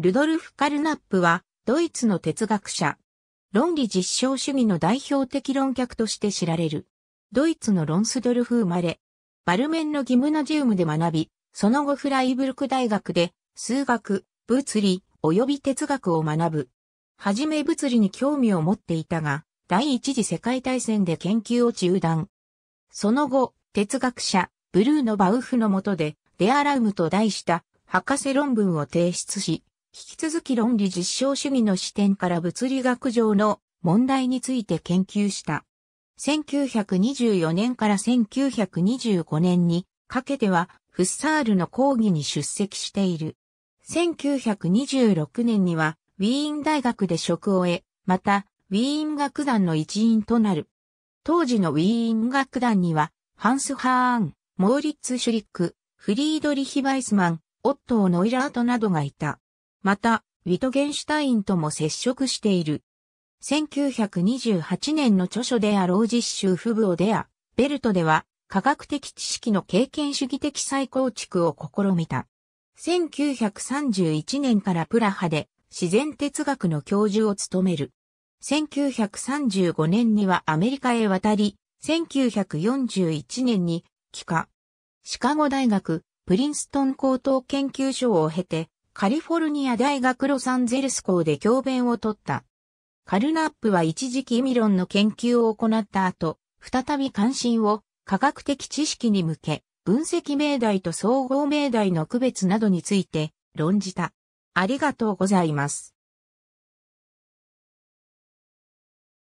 ルドルフ・カルナップは、ドイツの哲学者。論理実証主義の代表的論客として知られる。ドイツのロンスドルフ生まれ。バルメンのギムナジウムで学び、その後フライブルク大学で、数学、物理、及び哲学を学ぶ。はじめ物理に興味を持っていたが、第一次世界大戦で研究を中断。その後、哲学者、ブルーノ・バウフの下で、デアラウムと題した、博士論文を提出し、引き続き論理実証主義の視点から物理学上の問題について研究した。1924年から1925年にかけてはフッサールの講義に出席している。1926年にはウィーン大学で職を得、またウィーン学団の一員となる。当時のウィーン学団にはハンス・ハーン、モーリッツ・シュリック、フリードリヒ・バイスマン、オットー・ノイラートなどがいた。また、ウィトゲンシュタインとも接触している。1928年の著書であろう実習ブオデア、ベルトでは、科学的知識の経験主義的再構築を試みた。1931年からプラハで自然哲学の教授を務める。1935年にはアメリカへ渡り、1941年に、帰化。シカゴ大学、プリンストン高等研究所を経て、カリフォルニア大学ロサンゼルス校で教鞭を取った。カルナップは一時期ミロンの研究を行った後、再び関心を科学的知識に向け、分析命題と総合命題の区別などについて論じた。ありがとうございます。